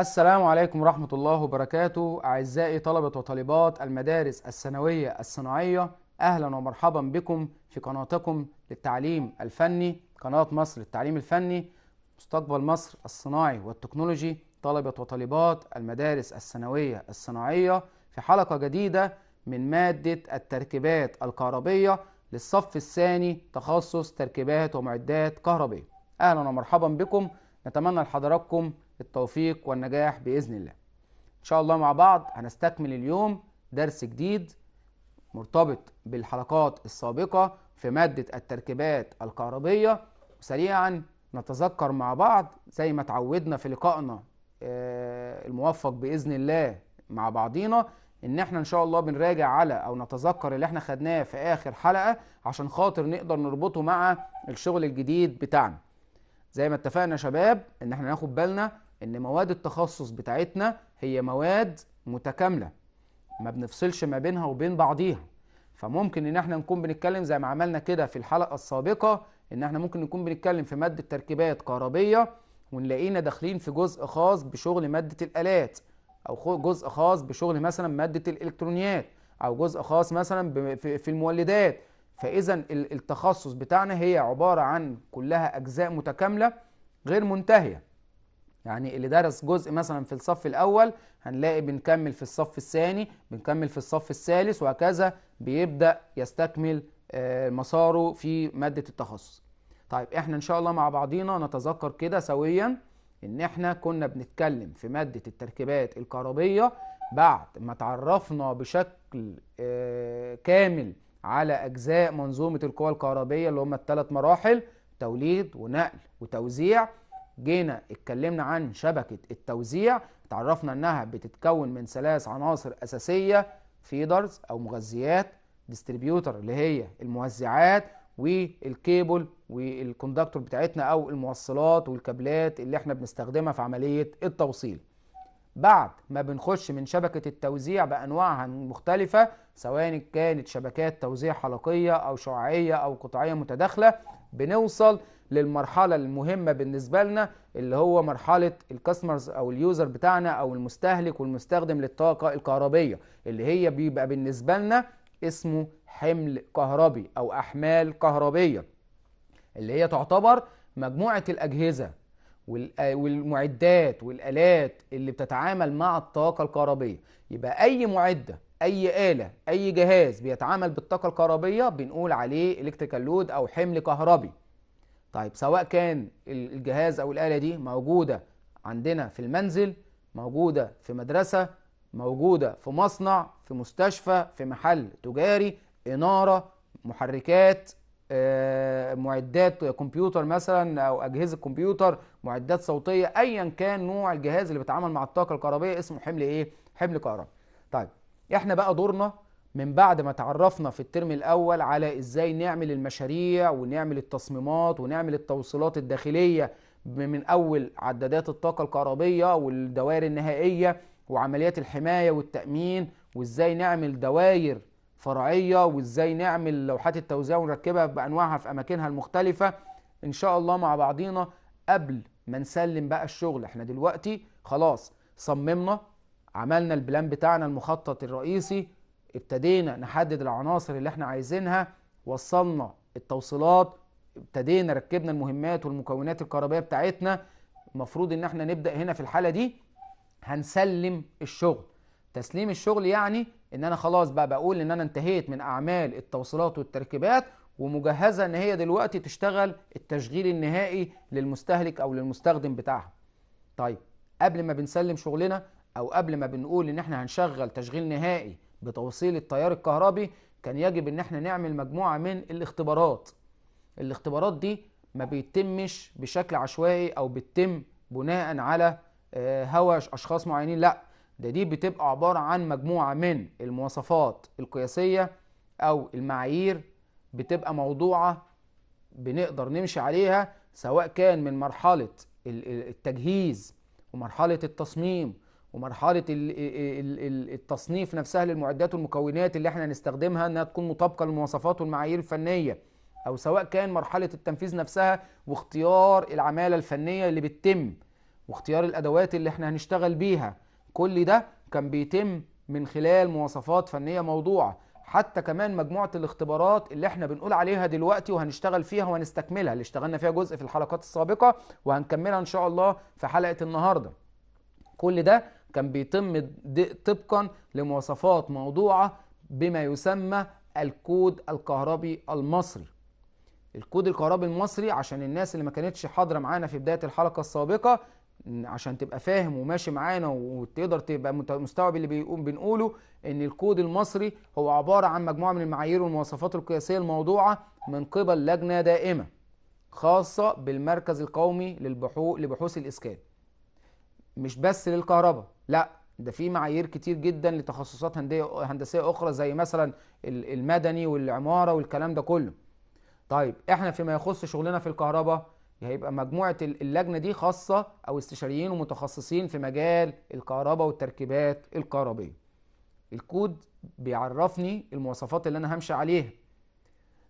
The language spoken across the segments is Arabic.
السلام عليكم ورحمة الله وبركاته أعزائي طلبة وطالبات المدارس الثانوية الصناعية أهلا ومرحبا بكم في قناتكم للتعليم الفني قناة مصر للتعليم الفني مستقبل مصر الصناعي والتكنولوجي طلبة وطالبات المدارس الثانوية الصناعية في حلقة جديدة من مادة التركيبات الكهربية للصف الثاني تخصص تركيبات ومعدات كهربية أهلا ومرحبا بكم نتمنى لحضراتكم التوفيق والنجاح باذن الله ان شاء الله مع بعض هنستكمل اليوم درس جديد مرتبط بالحلقات السابقه في ماده التركيبات الكهربيه وسريعا نتذكر مع بعض زي ما تعودنا في لقائنا آه، الموفق باذن الله مع بعضينا ان احنا ان شاء الله بنراجع على او نتذكر اللي احنا خدناه في اخر حلقه عشان خاطر نقدر نربطه مع الشغل الجديد بتاعنا زي ما اتفقنا شباب ان احنا ناخد بالنا ان مواد التخصص بتاعتنا هي مواد متكامله ما بنفصلش ما بينها وبين بعضيها فممكن ان احنا نكون بنتكلم زي ما عملنا كده في الحلقه السابقه ان احنا ممكن نكون بنتكلم في ماده تركيبات كهربيه ونلاقينا داخلين في جزء خاص بشغل ماده الالات او جزء خاص بشغل مثلا ماده الالكترونيات او جزء خاص مثلا في المولدات فاذا التخصص بتاعنا هي عباره عن كلها اجزاء متكامله غير منتهيه يعني اللي درس جزء مثلا في الصف الاول هنلاقي بنكمل في الصف الثاني بنكمل في الصف الثالث وهكذا بيبدا يستكمل آه، مساره في ماده التخصص طيب احنا ان شاء الله مع بعضينا نتذكر كده سويا ان احنا كنا بنتكلم في ماده التركيبات الكهربيه بعد ما تعرفنا بشكل آه، كامل على اجزاء منظومه القوى الكهربيه اللي هم الثلاث مراحل توليد ونقل وتوزيع جينا اتكلمنا عن شبكة التوزيع تعرفنا انها بتتكون من ثلاث عناصر اساسية فيدرز او مغذيات ديستريبيوتر اللي هي الموزعات والكيبل والكوندكتور بتاعتنا او الموصلات والكابلات اللي احنا بنستخدمها في عملية التوصيل بعد ما بنخش من شبكة التوزيع بأنواعها المختلفة سواء كانت شبكات توزيع حلقية أو شعاعية أو قطعية متداخلة بنوصل للمرحلة المهمة بالنسبة لنا اللي هو مرحلة الكاستمرز او اليوزر بتاعنا او المستهلك والمستخدم للطاقة الكهربية اللي هي بيبقى بالنسبة لنا اسمه حمل كهربي او احمال كهربية اللي هي تعتبر مجموعة الاجهزة آه، والمعدات والالات اللي بتتعامل مع الطاقة الكهربية يبقى اي معدة اي آلة اي جهاز بيتعامل بالطاقة الكهربية بنقول عليه الكتريكال لود او حمل كهربي طيب سواء كان الجهاز او الآلة دي موجودة عندنا في المنزل موجودة في مدرسة موجودة في مصنع في مستشفى في محل تجاري إنارة محركات آه، معدات كمبيوتر مثلا او اجهزه كمبيوتر معدات صوتيه ايا كان نوع الجهاز اللي بيتعامل مع الطاقه الكهربائيه اسمه حمل ايه حمل كهربي طيب احنا بقى دورنا من بعد ما تعرفنا في الترم الاول على ازاي نعمل المشاريع ونعمل التصميمات ونعمل التوصيلات الداخليه من اول عدادات الطاقه الكهربيه والدوائر النهائيه وعمليات الحمايه والتامين وازاي نعمل دوائر فرعيه وازاي نعمل لوحات التوزيع ونركبها بانواعها في اماكنها المختلفه ان شاء الله مع بعضينا قبل ما نسلم بقى الشغل احنا دلوقتي خلاص صممنا عملنا البلان بتاعنا المخطط الرئيسي ابتدينا نحدد العناصر اللي احنا عايزينها وصلنا التوصيلات ابتدينا ركبنا المهمات والمكونات الكهربائيه بتاعتنا المفروض ان احنا نبدا هنا في الحاله دي هنسلم الشغل تسليم الشغل يعني ان انا خلاص بقى بقول ان انا انتهيت من اعمال التوصيلات والتركيبات ومجهزه ان هي دلوقتي تشتغل التشغيل النهائي للمستهلك او للمستخدم بتاعها طيب قبل ما بنسلم شغلنا او قبل ما بنقول ان احنا هنشغل تشغيل نهائي بتوصيل التيار الكهربي كان يجب ان احنا نعمل مجموعه من الاختبارات الاختبارات دي ما بيتمش بشكل عشوائي او بتتم بناء على آه، هوا اشخاص معينين لا ده دي بتبقى عباره عن مجموعه من المواصفات القياسيه او المعايير بتبقى موضوعه بنقدر نمشي عليها سواء كان من مرحله التجهيز ومرحله التصميم ومرحلة التصنيف نفسها للمعدات والمكونات اللي احنا هنستخدمها انها تكون مطابقة للمواصفات والمعايير الفنية او سواء كان مرحلة التنفيذ نفسها واختيار العمالة الفنية اللي بتتم واختيار الادوات اللي احنا هنشتغل بيها كل ده كان بيتم من خلال مواصفات فنية موضوعة حتى كمان مجموعة الاختبارات اللي احنا بنقول عليها دلوقتي وهنشتغل فيها وهنستكملها اللي اشتغلنا فيها جزء في الحلقات السابقة وهنكملها ان شاء الله في حلقة النهاردة كل ده كان بيتم طبقا لمواصفات موضوعة بما يسمى الكود الكهربي المصري الكود الكهربي المصري عشان الناس اللي ما كانتش حاضرة معانا في بداية الحلقة السابقة عشان تبقى فاهم وماشي معانا وتقدر تبقى مستوعب اللي بيقوم بنقوله ان الكود المصري هو عبارة عن مجموعة من المعايير والمواصفات القياسية الموضوعة من قبل لجنة دائمة خاصة بالمركز القومي للبحوث لبحوث الإسكان مش بس للكهرباء لا ده في معايير كتير جدا لتخصصات هندسيه اخرى زي مثلا المدني والعماره والكلام ده كله طيب احنا فيما يخص شغلنا في الكهرباء هيبقى مجموعه اللجنه دي خاصه او استشاريين ومتخصصين في مجال الكهرباء والتركيبات الكهربيه الكود بيعرفني المواصفات اللي انا همشي عليها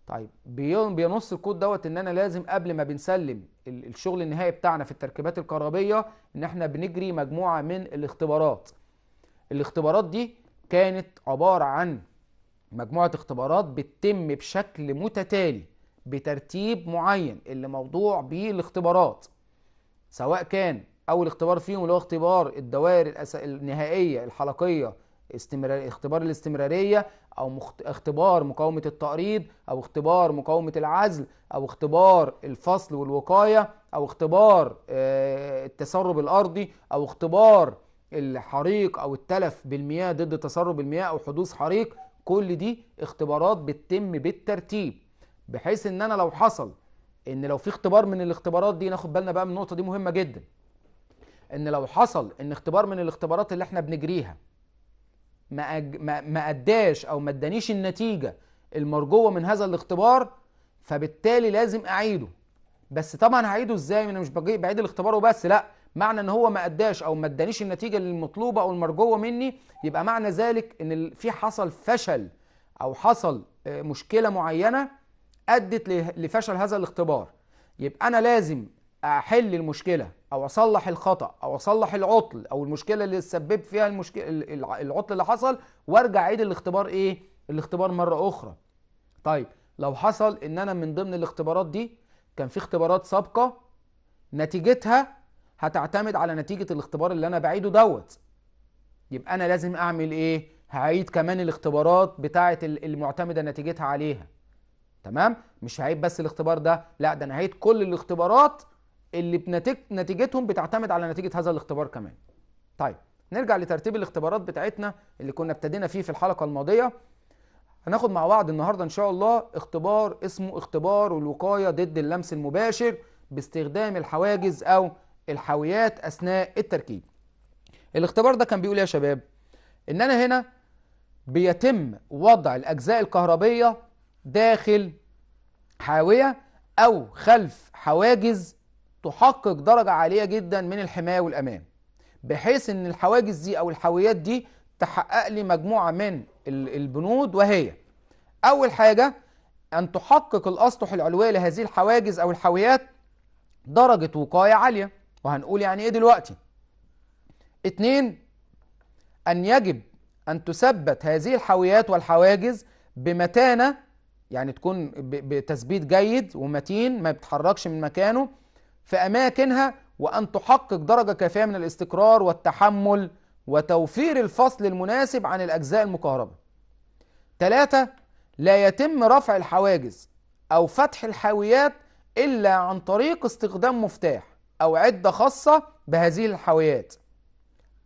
طيب بينص الكود دوت ان انا لازم قبل ما بنسلم الشغل النهائي بتاعنا في التركيبات الكهربيه ان احنا بنجري مجموعه من الاختبارات الاختبارات دي كانت عباره عن مجموعه اختبارات بتتم بشكل متتالي بترتيب معين اللي موضوع بيه الاختبارات سواء كان اول اختبار فيهم اللي هو اختبار الدوائر النهائيه الحلقيه استمرار اختبار الاستمراريه او مخت... اختبار مقاومه التقريض او اختبار مقاومه العزل او اختبار الفصل والوقايه او اختبار آه، التسرب الارضي او اختبار الحريق او التلف بالمياه ضد تسرب المياه او حدوث حريق كل دي اختبارات بتتم بالترتيب بحيث ان انا لو حصل ان لو في اختبار من الاختبارات دي ناخد بالنا بقى من النقطه دي مهمه جدا ان لو حصل ان اختبار من الاختبارات اللي احنا بنجريها ما, ما... ما أداش أو ما ادانيش النتيجة المرجوة من هذا الاختبار فبالتالي لازم أعيده بس طبعا هعيده ازاي انا مش بعيد الاختبار وبس لا معنى ان هو ما اداش او ما ادانيش النتيجه المطلوبه او المرجوه مني يبقى معنى ذلك ان في حصل فشل او حصل آه، مشكله معينه ادت لفشل هذا الاختبار يبقى انا لازم احل المشكله او اصلح الخطا او اصلح العطل او المشكله اللي تسبب فيها المشكله العطل اللي حصل وارجع اعيد الاختبار ايه الاختبار مره اخرى طيب لو حصل ان انا من ضمن الاختبارات دي كان في اختبارات سابقه نتيجتها هتعتمد على نتيجه الاختبار اللي انا بعيده دوت يبقى انا لازم اعمل ايه هعيد كمان الاختبارات بتاعه المعتمده نتيجتها عليها تمام مش هعيد بس الاختبار ده لا ده انا هعيد كل الاختبارات اللي بنتج... نتيجتهم بتعتمد على نتيجه هذا الاختبار كمان طيب نرجع لترتيب الاختبارات بتاعتنا اللي كنا ابتدينا فيه في الحلقه الماضيه هناخد مع بعض النهارده ان شاء الله اختبار اسمه اختبار الوقايه ضد اللمس المباشر باستخدام الحواجز او الحاويات اثناء التركيب الاختبار ده كان بيقول إيه يا شباب ان انا هنا بيتم وضع الاجزاء الكهربيه داخل حاويه او خلف حواجز تحقق درجة عالية جدا من الحماية والأمان بحيث ان الحواجز دي او الحاويات دي تحقق لي مجموعة من البنود وهي اول حاجة ان تحقق الاسطح العلوية لهذه الحواجز او الحاويات درجة وقاية عالية وهنقول يعني ايه دلوقتي اتنين ان يجب ان تثبت هذه الحاويات والحواجز بمتانة يعني تكون بتثبيت جيد ومتين ما بتحركش من مكانه في أماكنها وأن تحقق درجة كافية من الاستقرار والتحمل وتوفير الفصل المناسب عن الأجزاء المكهربة ثلاثة لا يتم رفع الحواجز أو فتح الحاويات إلا عن طريق استخدام مفتاح أو عدة خاصة بهذه الحاويات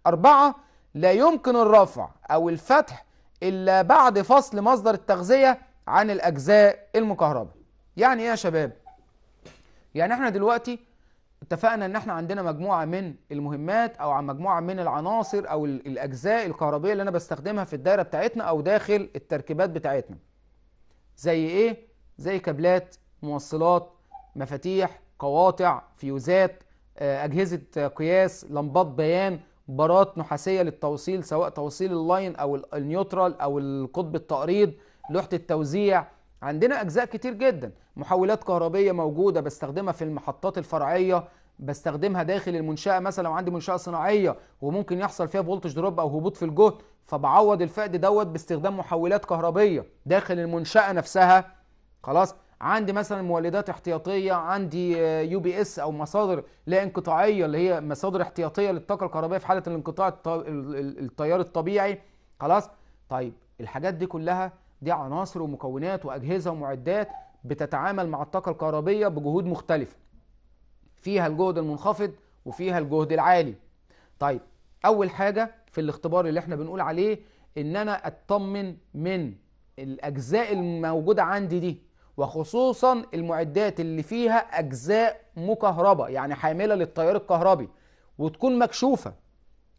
أربعة لا يمكن الرفع أو الفتح إلا بعد فصل مصدر التغذية عن الأجزاء المكهربة يعني إيه يا شباب؟ يعني إحنا دلوقتي اتفقنا ان احنا عندنا مجموعه من المهمات او مجموعه من العناصر او الاجزاء الكهربيه اللي انا بستخدمها في الدايره بتاعتنا او داخل التركيبات بتاعتنا زي ايه زي كابلات موصلات مفاتيح قواطع فيوزات آه، اجهزه قياس لمبات بيان بارات نحاسيه للتوصيل سواء توصيل اللاين او النيوترال او القطب التقريض لوحه التوزيع عندنا أجزاء كتير جدا محولات كهربية موجودة بستخدمها في المحطات الفرعية بستخدمها داخل المنشأة مثلا لو عندي منشأة صناعية وممكن يحصل فيها فولتج دروب أو هبوط في الجهد فبعوض الفقد دوت باستخدام محولات كهربية داخل المنشأة نفسها خلاص عندي مثلا مولدات احتياطيه عندي يو بي اس او مصادر لا انقطاعيه اللي هي مصادر احتياطيه للطاقه الكهربائيه في حاله الانقطاع التيار الطبيعي خلاص طيب الحاجات دي كلها دي عناصر ومكونات واجهزه ومعدات بتتعامل مع الطاقه الكهربيه بجهود مختلفه فيها الجهد المنخفض وفيها الجهد العالي طيب اول حاجه في الاختبار اللي احنا بنقول عليه ان انا اطمن من الاجزاء الموجوده عندي دي وخصوصا المعدات اللي فيها اجزاء مكهربه يعني حامله للتيار الكهربي وتكون مكشوفه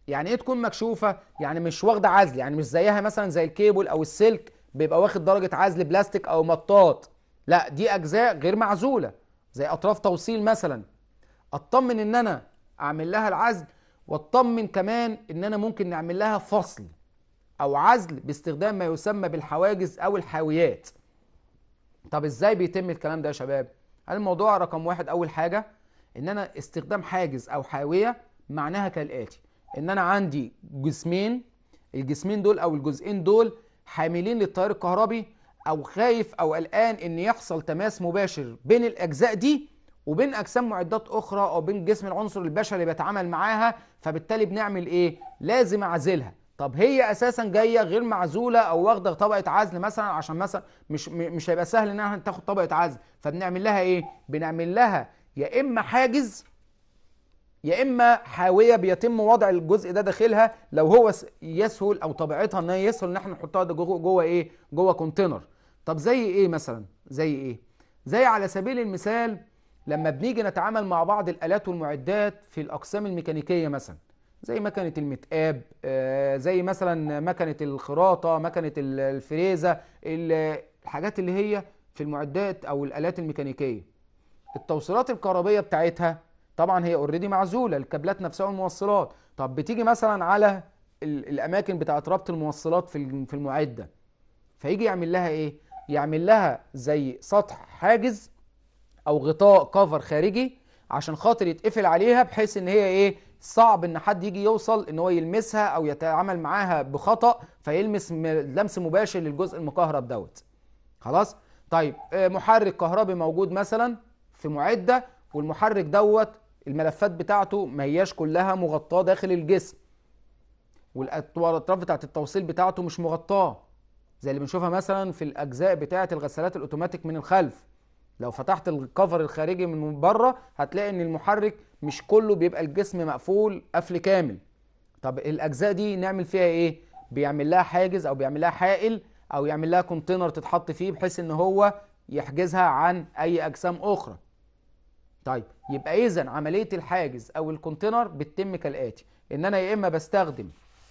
يعني ايه تكون مكشوفه يعني مش واخده عزل يعني مش زيها مثلا زي الكيبل او السلك بيبقى واخد درجه عزل بلاستيك او مطاط لا دي اجزاء غير معزوله زي اطراف توصيل مثلا اطمن ان انا اعمل لها العزل واطمن كمان ان انا ممكن نعمل لها فصل او عزل باستخدام ما يسمى بالحواجز او الحاويات طب ازاي بيتم الكلام ده يا شباب الموضوع رقم واحد اول حاجه ان انا استخدام حاجز او حاويه معناها كالاتي ان انا عندي جسمين الجسمين دول او الجزئين دول حاملين للتيار الكهربي او خايف او قلقان ان يحصل تماس مباشر بين الاجزاء دي وبين اجسام معدات اخرى او بين جسم العنصر البشري بيتعامل معاها فبالتالي بنعمل ايه لازم اعزلها طب هي اساسا جايه غير معزوله او واخده طبقه عزل مثلا عشان مثلا مش مش هيبقى سهل انها تاخد طبقه عزل فبنعمل لها ايه بنعمل لها يا اما حاجز يا اما حاويه بيتم وضع الجزء ده داخلها لو هو يسهل او طبيعتها ان هي يسهل ان احنا نحطها جوه جوه ايه جوه كونتينر طب زي ايه مثلا زي ايه زي على سبيل المثال لما بنيجي نتعامل مع بعض الالات والمعدات في الاقسام الميكانيكيه مثلا زي مكنه المتقاب آه، زي مثلا مكنه الخراطه مكنه الفريزه الحاجات اللي هي في المعدات او الالات الميكانيكيه التوصيلات الكهربيه بتاعتها طبعا هي اوريدي معزوله الكابلات نفسها والموصلات طب بتيجي مثلا على الاماكن بتاعه ربط الموصلات في في المعده فيجي يعمل لها ايه يعمل لها زي سطح حاجز او غطاء كفر خارجي عشان خاطر يتقفل عليها بحيث ان هي ايه صعب ان حد يجي يوصل ان هو يلمسها او يتعامل معاها بخطا فيلمس لمس مباشر للجزء المكهرب دوت خلاص طيب آه، محرك كهربي موجود مثلا في معده والمحرك دوت الملفات بتاعته ما هياش كلها مغطاه داخل الجسم والاطراف بتاعت التوصيل بتاعته مش مغطاه زي اللي بنشوفها مثلا في الاجزاء بتاعه الغسالات الاوتوماتيك من الخلف لو فتحت الكفر الخارجي من بره هتلاقي ان المحرك مش كله بيبقى الجسم مقفول قفل كامل طب الاجزاء دي نعمل فيها ايه بيعمل لها حاجز او بيعمل لها حائل او يعمل لها كونتينر تتحط فيه بحيث ان هو يحجزها عن اي اجسام اخرى طيب يبقى اذا عمليه الحاجز او الكونتينر بتتم كالاتي ان انا يا اما بستخدم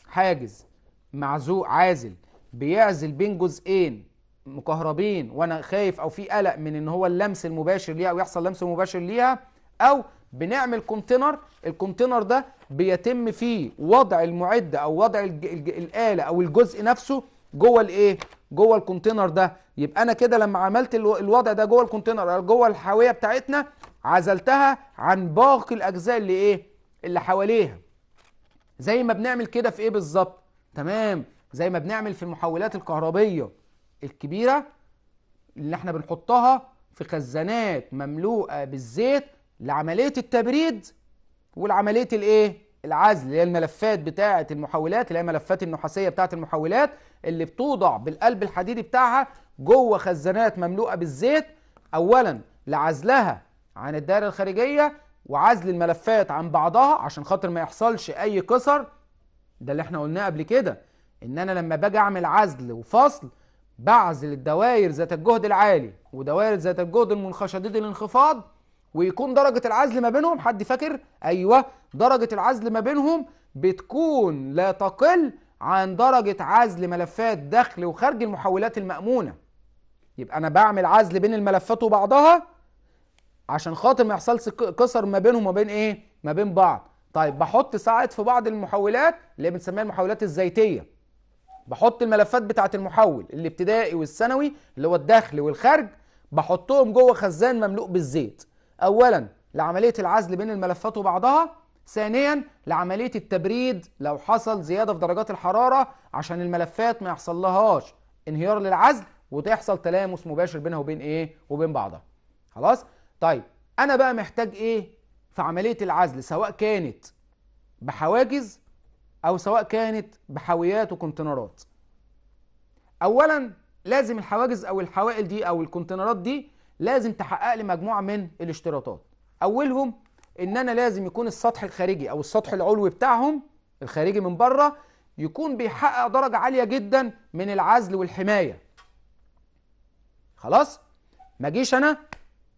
حاجز معزوق عازل بيعزل بين جزئين مكهربين وانا خايف او في قلق من ان هو اللمس المباشر ليها او يحصل لمس مباشر ليها او بنعمل كونتينر الكونتينر ده بيتم فيه وضع المعده او وضع الاله او الجزء نفسه جوه الايه جوه الكونتينر ده يبقى انا كده لما عملت الوضع ده جوه الكونتينر او جوه الحاويه بتاعتنا عزلتها عن باقي الأجزاء اللي إيه اللي حواليها زي ما بنعمل كده في إيه بالظبط تمام زي ما بنعمل في المحولات الكهربية الكبيرة اللي احنا بنحطها في خزانات مملوءة بالزيت لعملية التبريد والعملية الايه العزل اللي هي الملفات بتاعة المحولات اللي هي الملفات النحاسية بتاعة المحولات اللي بتوضع بالقلب الحديدي بتاعها جوه خزانات مملوءة بالزيت أولا لعزلها عن الدائرة الخارجية وعزل الملفات عن بعضها عشان خاطر ما يحصلش اي كسر ده اللي احنا قلناه قبل كده ان انا لما باجي اعمل عزل وفصل بعزل الدوائر ذات الجهد العالي ودوائر ذات الجهد المنخفضة الانخفاض ويكون درجة العزل ما بينهم حد فاكر ايوه درجة العزل ما بينهم بتكون لا تقل عن درجة عزل ملفات داخل وخارج المحولات المأمونة يبقى انا بعمل عزل بين الملفات وبعضها عشان خاطر ما يحصلش كسر ما بينهم وما بين ايه ما بين بعض طيب بحط ساعات في بعض المحولات اللي بنسميها المحولات الزيتيه بحط الملفات بتاعه المحول الابتدائي والثانوي اللي هو الدخل والخرج بحطهم جوه خزان مملوء بالزيت اولا لعمليه العزل بين الملفات وبعضها ثانيا لعمليه التبريد لو حصل زياده في درجات الحراره عشان الملفات ما يحصل لهاش انهيار للعزل وتحصل تلامس مباشر بينها وبين ايه وبين بعضها خلاص طيب انا بقى محتاج ايه في عمليه العزل سواء كانت بحواجز او سواء كانت بحاويات وكونتينرات اولا لازم الحواجز او الحوائل دي او الكونتينرات دي لازم تحقق لي مجموعه من الاشتراطات اولهم ان انا لازم يكون السطح الخارجي او السطح العلوي بتاعهم الخارجي من بره يكون بيحقق درجه عاليه جدا من العزل والحمايه خلاص ما جيش انا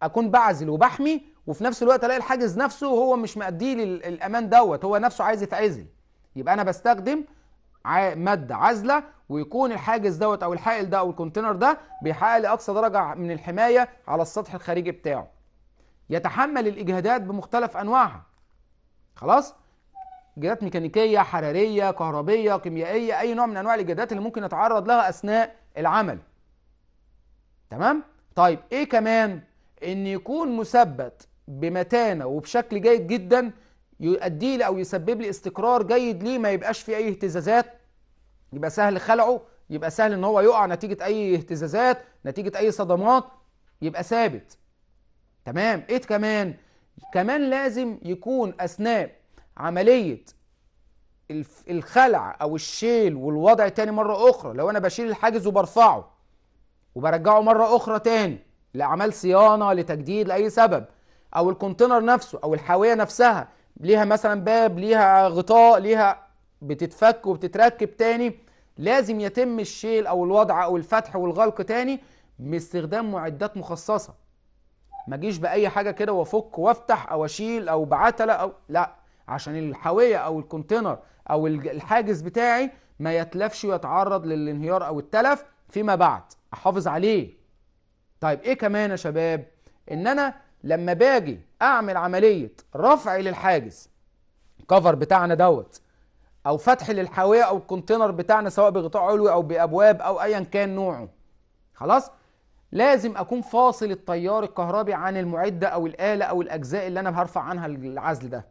اكون بعزل وبحمي وفي نفس الوقت الاقي الحاجز نفسه هو مش مأدي لي الامان دوت هو نفسه عايز يتعزل يبقى انا بستخدم ماده عازله ويكون الحاجز دوت او الحائل ده او الكونتينر ده بيحقق لي اقصى درجه من الحمايه على السطح الخارجي بتاعه يتحمل الاجهادات بمختلف انواعها خلاص جهات ميكانيكيه حراريه كهربيه كيميائيه اي نوع من انواع الاجهادات اللي ممكن نتعرض لها اثناء العمل تمام طيب ايه كمان ان يكون مثبت بمتانه وبشكل جيد جدا يؤدي لي او يسبب لي استقرار جيد ليه ما يبقاش في اي اهتزازات يبقى سهل خلعه يبقى سهل ان هو يقع نتيجه اي اهتزازات نتيجه اي صدمات يبقى ثابت تمام ايه كمان كمان لازم يكون اثناء عمليه الخلع او الشيل والوضع تاني مره اخرى لو انا بشيل الحاجز وبرفعه وبرجعه مره اخرى تاني لاعمال صيانه لتجديد لاي سبب او الكونتينر نفسه او الحاويه نفسها ليها مثلا باب ليها غطاء ليها بتتفك وبتتركب تاني لازم يتم الشيل او الوضع او الفتح والغلق تاني باستخدام معدات مخصصه ما جيش باي حاجه كده وافك وافتح او اشيل او بعتله او لا عشان الحاويه او الكونتينر او الحاجز بتاعي ما يتلفش ويتعرض للانهيار او التلف فيما بعد احافظ عليه طيب ايه كمان يا شباب ان انا لما باجي اعمل عمليه رفع للحاجز الكفر بتاعنا دوت او فتح للحاويه او الكونتينر بتاعنا سواء بغطاء علوي او بابواب او ايا كان نوعه خلاص لازم اكون فاصل التيار الكهربي عن المعده او الاله او الاجزاء اللي انا هرفع عنها العزل ده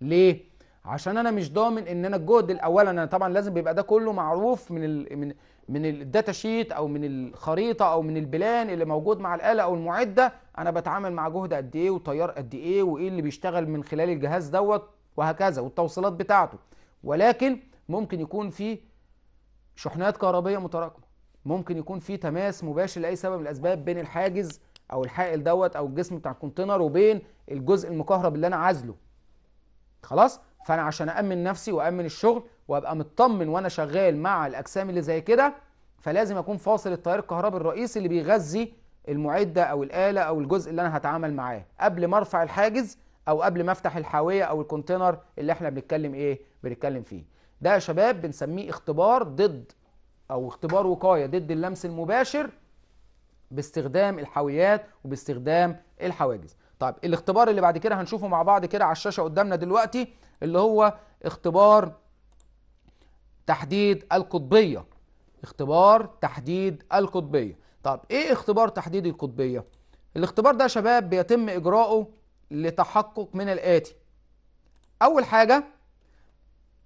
ليه عشان انا مش ضامن ان انا الجهد الاول انا طبعا لازم بيبقى ده كله معروف من الـ من من الداتا شيت او من الخريطه او من البلان اللي موجود مع الاله او المعده انا بتعامل مع جهد قد ايه وتيار قد ايه وايه اللي بيشتغل من خلال الجهاز دوت وهكذا والتوصيلات بتاعته ولكن ممكن يكون في شحنات كهربيه متراكمه ممكن يكون في تماس مباشر لاي سبب من الاسباب بين الحاجز او الحائل دوت او الجسم بتاع الكونتينر وبين الجزء المكهرب اللي انا عازله خلاص فانا عشان أأمن نفسي وامن الشغل وأبقى مطمن وأنا شغال مع الأجسام اللي زي كده فلازم أكون فاصل التيار الكهربي الرئيسي اللي بيغذي المعدة أو الآلة أو الجزء اللي أنا هتعامل معاه قبل ما أرفع الحاجز أو قبل ما أفتح الحاوية أو الكونتينر اللي إحنا بنتكلم إيه بنتكلم فيه ده يا شباب بنسميه اختبار ضد أو اختبار وقاية ضد اللمس المباشر باستخدام الحاويات وباستخدام الحواجز طيب الاختبار اللي بعد كده هنشوفه مع بعض كده على الشاشه قدامنا دلوقتي اللي هو اختبار تحديد القطبية اختبار تحديد القطبية طب ايه اختبار تحديد القطبية الاختبار ده يا شباب بيتم اجراؤه لتحقق من الاتي اول حاجة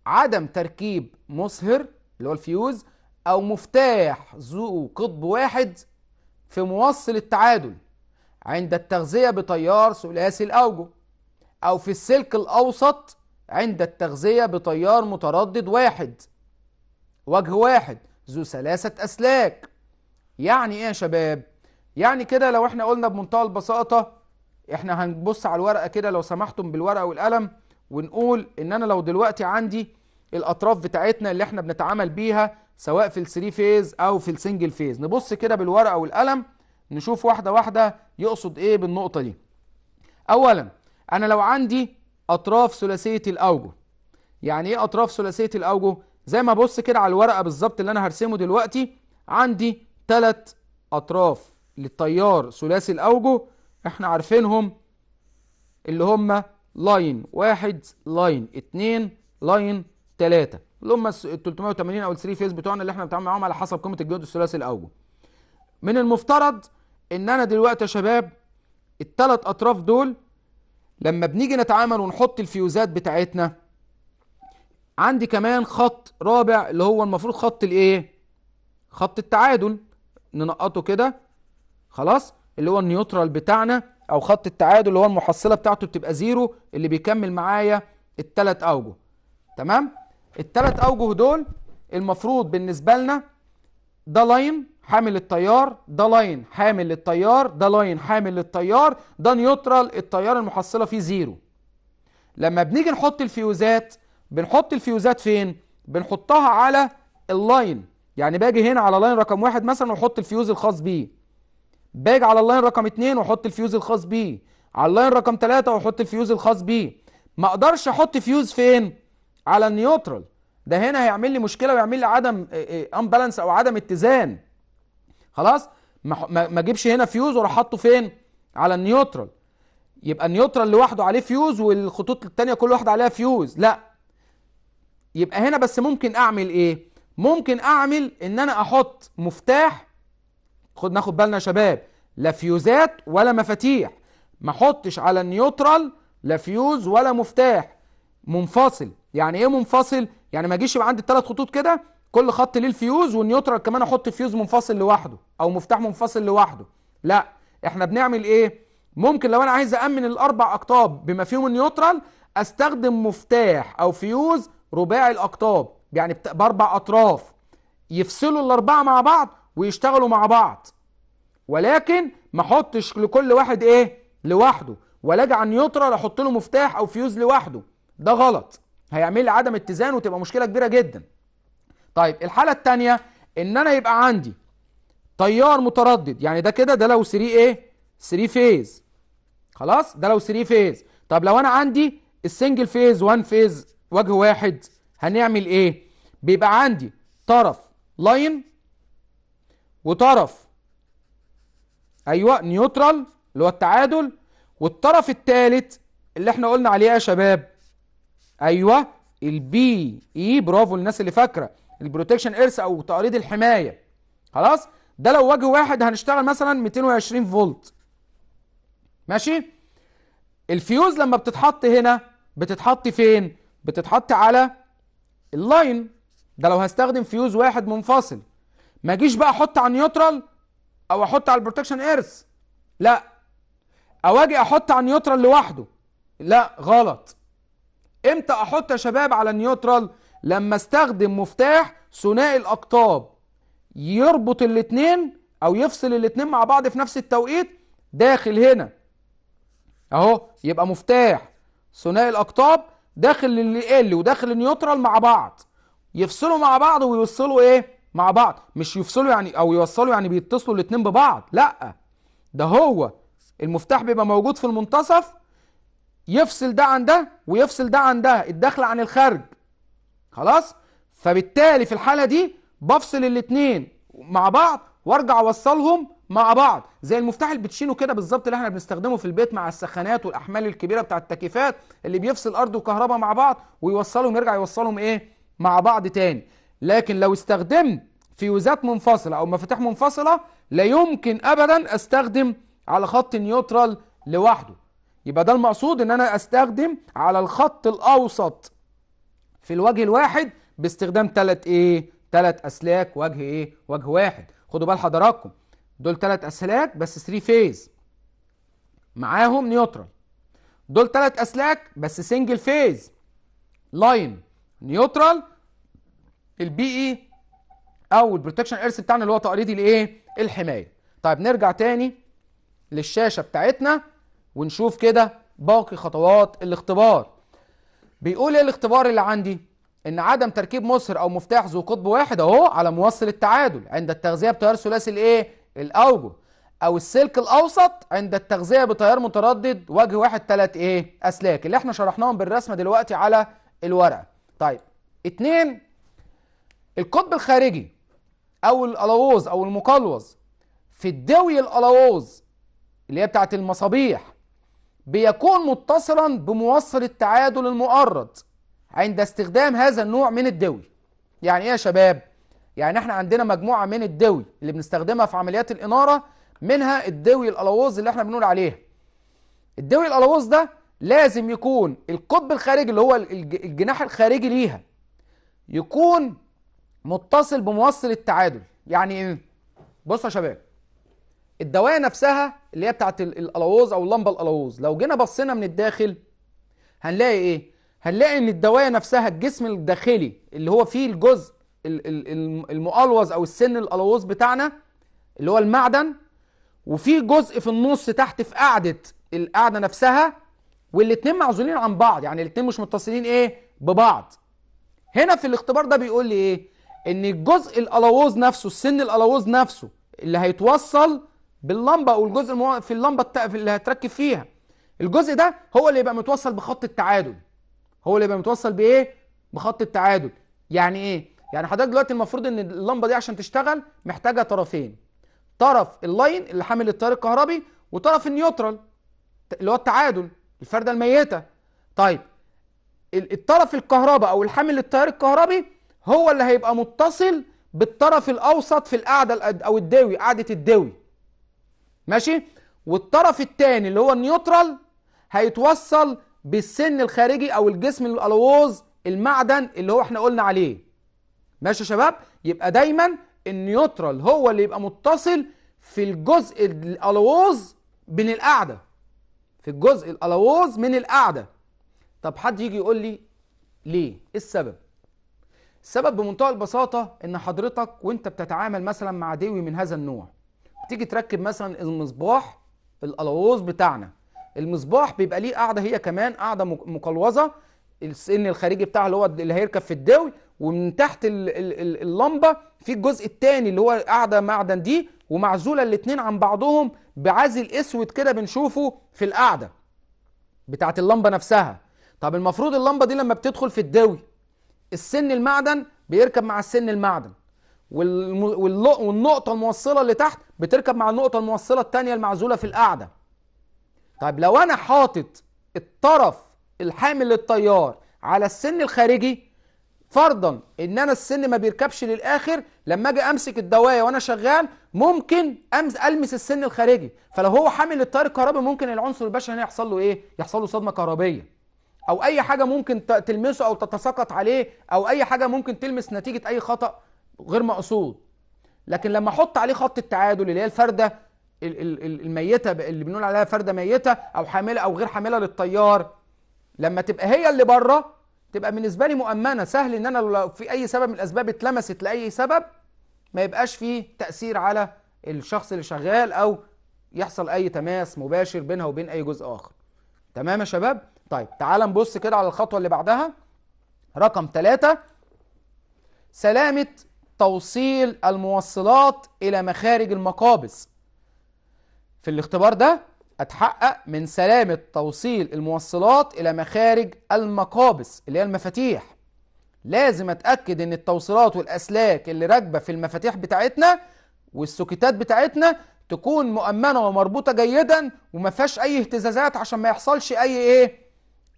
عدم تركيب مصهر اللي هو الفيوز او مفتاح ذو قطب واحد في موصل التعادل عند التغذية بتيار ثلاثي الاوجه او في السلك الاوسط عند التغذية بتيار متردد واحد وجه واحد ذو ثلاثة أسلاك يعني إيه يا شباب؟ يعني كده لو إحنا قلنا بمنتهى البساطة إحنا هنبص على الورقة كده لو سمحتم بالورقة والقلم ونقول إن أنا لو دلوقتي عندي الأطراف بتاعتنا اللي إحنا بنتعامل بيها سواء في الثري فيز أو في السنجل فيز نبص كده بالورقة والقلم نشوف واحدة واحدة يقصد إيه بالنقطة دي أولا أنا لو عندي اطراف ثلاثيه الاوجه يعني ايه اطراف ثلاثيه الاوجه زي ما ابص كده على الورقه بالظبط اللي انا هرسمه دلوقتي عندي ثلاث اطراف للتيار ثلاثي الاوجه احنا عارفينهم اللي هما لاين واحد لاين اتنين لاين تلاتة اللي هما ال 380 او ال 3 فيز بتوعنا اللي احنا بنتعامل معاهم على حسب قيمه الجهد الثلاثي الاوجه من المفترض ان انا دلوقتي يا شباب الثلاث اطراف دول لما بنيجي نتعامل ونحط الفيوزات بتاعتنا عندي كمان خط رابع اللي هو المفروض خط الايه خط التعادل ننقطه كده خلاص اللي هو النيوترال بتاعنا او خط التعادل اللي هو المحصله بتاعته بتبقى زيرو اللي بيكمل معايا التلات اوجه تمام التلات اوجه دول المفروض بالنسبه لنا ده لاين حامل التيار ده لاين حامل للتيار ده لاين حامل للتيار ده نيوترال التيار المحصله فيه زيرو لما بنيجي نحط الفيوزات بنحط الفيوزات فين بنحطها على اللاين يعني باجي هنا على لاين رقم واحد مثلا واحط الفيوز الخاص بيه باجي على اللاين رقم اتنين واحط الفيوز الخاص بيه على اللاين رقم تلاتة واحط الفيوز الخاص بيه ما اقدرش احط فيوز فين على النيوترال ده هنا هيعمل لي مشكله ويعمل لي عدم امبالانس آه، آه، او عدم اتزان خلاص ما اجيبش هنا فيوز واروح حاطه فين على النيوترال يبقى النيوترال لوحده عليه فيوز والخطوط التانية كل واحده عليها فيوز لا يبقى هنا بس ممكن اعمل ايه ممكن اعمل ان انا احط مفتاح خد ناخد بالنا يا شباب لا فيوزات ولا مفاتيح ما احطش على النيوترال لا فيوز ولا مفتاح منفصل يعني ايه منفصل يعني ما اجيش يبقى عندي الثلاث خطوط كده كل خط ليه الفيوز والنيوترال كمان احط فيوز منفصل لوحده او مفتاح منفصل لوحده لا احنا بنعمل ايه ممكن لو انا عايز امن الاربع اقطاب بما فيهم النيوترال استخدم مفتاح او فيوز رباعي الاقطاب يعني باربع اطراف يفصلوا الاربعه مع بعض ويشتغلوا مع بعض ولكن ما احطش لكل واحد ايه لوحده ولا اجي على النيوترال احط له مفتاح او فيوز لوحده ده غلط هيعمل لي عدم اتزان وتبقى مشكله كبيره جدا طيب الحاله الثانيه ان انا يبقى عندي تيار متردد يعني ده كده ده لو 3 ايه 3 فيز خلاص ده لو 3 فيز طب لو انا عندي السنجل فيز 1 فيز وجه واحد هنعمل ايه بيبقى عندي طرف لاين وطرف ايوه نيوترال اللي هو التعادل والطرف الثالث اللي احنا قلنا عليه يا شباب ايوه البي اي e, برافو للناس اللي فاكره البروتكشن ايرث او تقريض الحمايه خلاص ده لو وجه واحد هنشتغل مثلا 220 فولت ماشي الفيوز لما بتتحط هنا بتتحط فين بتتحط على اللاين ده لو هستخدم فيوز واحد منفصل ما اجيش بقى احط على النيوترال او احط على البروتكشن ايرث لا او اجي احط على النيوترال لوحده لا غلط امتى احط يا شباب على النيوترال لما استخدم مفتاح ثنائي الاقطاب يربط الاتنين او يفصل الاتنين مع بعض في نفس التوقيت داخل هنا اهو يبقى مفتاح ثنائي الاقطاب داخل ال وداخل النيوترال مع بعض يفصلوا مع بعض ويوصلوا ايه مع بعض مش يفصلوا يعني او يوصلوا يعني بيتصلوا الاتنين ببعض لا ده هو المفتاح بيبقى موجود في المنتصف يفصل ده عن ده ويفصل ده عن ده الدخل عن الخارج خلاص فبالتالي في الحالة دي بفصل الاتنين مع بعض وارجع اوصلهم مع بعض زي المفتاح البتشينو كده بالظبط اللي احنا بنستخدمه في البيت مع السخانات والاحمال الكبيره بتاع التكييفات اللي بيفصل ارض وكهرباء مع بعض ويوصلهم يرجع يوصلهم ايه مع بعض تاني لكن لو استخدمت فيوزات منفصله او مفاتيح منفصله لا يمكن ابدا استخدم على خط نيوترال لوحده يبقى ده المقصود ان انا استخدم على الخط الاوسط في الوجه الواحد باستخدام ثلاث ايه ثلاث اسلاك وجه ايه وجه واحد خدوا بال حضراتكم دول ثلاث اسلاك بس 3 فيز معاهم نيوترال دول ثلاث اسلاك بس سنجل فيز لاين نيوترال البي اي e او البروتكشن ايرث بتاعنا اللي هو تقليدي الايه الحمايه طيب نرجع تاني للشاشه بتاعتنا ونشوف كده باقي خطوات الاختبار بيقول ايه الاختبار اللي عندي ان عدم تركيب مصر او مفتاح ذو قطب واحد اهو على موصل التعادل عند التغذيه بتيار ثلاثي الايه الاوجه او السلك الاوسط عند التغذيه بتيار متردد وجه واحد ثلاث ايه اسلاك اللي احنا شرحناهم بالرسمه دلوقتي على الورقه طيب اتنين القطب الخارجي او القلاووز او المقلوز في الدوي القلاووز اللي هي بتاعت المصابيح بيكون متصلا بموصل التعادل المؤرد عند استخدام هذا النوع من الدوي يعني ايه يا شباب يعني احنا عندنا مجموعه من الدوي اللي بنستخدمها في عمليات الاناره منها الدوي الالوظ اللي احنا بنقول عليه الدوي الالوظ ده لازم يكون القطب الخارجي اللي هو الجناح الخارجي ليها يكون متصل بموصل التعادل يعني ايه بصوا يا شباب الدوايه نفسها اللي هي بتاعت القلاووز او اللمبه القلاووز لو جينا بصينا من الداخل هنلاقي ايه هنلاقي ان الدوايه نفسها الجسم الداخلي اللي هو فيه الجزء المؤلوز او السن القلاووز بتاعنا اللي هو المعدن وفي جزء في النص تحت في قاعده القاعده نفسها والاثنين معزولين عن بعض يعني الاثنين مش متصلين ايه ببعض هنا في الاختبار ده بيقول لي ايه ان الجزء القلاووز نفسه السن القلاووز نفسه اللي هيتوصل باللمبه والجزء المو... في اللمبه الت... في اللي هتركب فيها الجزء ده هو اللي يبقى متوصل بخط التعادل هو اللي يبقى متوصل بايه بخط التعادل يعني ايه يعني حضرتك دلوقتي المفروض ان اللمبه دي عشان تشتغل محتاجه طرفين طرف اللاين اللي حامل التيار الكهربي وطرف النيوترال اللي هو التعادل الفرده الميته طيب الطرف الكهرباء او الحامل للتيار الكهربي هو اللي هيبقى متصل بالطرف الاوسط في القاعده او الدوي قاعده الدوي ماشي والطرف الثاني اللي هو النيوترال هيتوصل بالسن الخارجي او الجسم الالوز المعدن اللي هو احنا قلنا عليه ماشي يا شباب يبقى دايما النيوترال هو اللي يبقى متصل في الجزء الالوز من القعده في الجزء الالوز من القعده طب حد يجي يقول لي ليه ايه السبب السبب بمنتهى البساطه ان حضرتك وانت بتتعامل مثلا مع ديوي من هذا النوع تيجي تركب مثلا المصباح القلاووز بتاعنا المصباح بيبقى ليه قاعده هي كمان قاعده مقلوظه السن الخارجي بتاعها اللي هو اللي هيركب في الدوي ومن تحت اللمبه في الجزء الثاني اللي هو قاعده معدن دي ومعزوله الاثنين عن بعضهم بعازل اسود كده بنشوفه في القاعده بتاعت اللمبه نفسها طب المفروض اللمبه دي لما بتدخل في الدوي السن المعدن بيركب مع السن المعدن والنقطة الموصلة اللي تحت بتركب مع النقطة الموصلة الثانية المعزولة في القاعدة طيب لو أنا حاطط الطرف الحامل للتيار على السن الخارجي فرضا ان انا السن ما بيركبش للاخر لما اجي امسك الدوايه وانا شغال ممكن أمس المس السن الخارجي فلو هو حامل للتيار الكهربي ممكن العنصر البشري هنا يحصل له ايه يحصل له صدمه كهربيه او اي حاجه ممكن تلمسه او تتساقط عليه او اي حاجه ممكن تلمس نتيجه اي خطا غير مقصود لكن لما احط عليه خط التعادل اللي هي الفرده الميته اللي بنقول عليها فرده ميته او حامله او غير حامله للتيار لما تبقى هي اللي بره تبقى بالنسبه لي مؤمنه سهل ان انا لو في اي سبب من الاسباب اتلمست لاي سبب ما يبقاش فيه تاثير على الشخص اللي شغال او يحصل اي تماس مباشر بينها وبين اي جزء اخر تمام يا شباب طيب تعال نبص كده على الخطوه اللي بعدها رقم ثلاثة سلامه توصيل الموصلات إلى مخارج المقابس في الاختبار ده أتحقق من سلامة توصيل الموصلات إلى مخارج المقابس اللي هي المفاتيح لازم أتأكد إن التوصيلات والأسلاك اللي راكبة في المفاتيح بتاعتنا والسوكيتات بتاعتنا تكون مؤمنة ومربوطة جيدا وما فيهاش أي اهتزازات عشان ما يحصلش أي إيه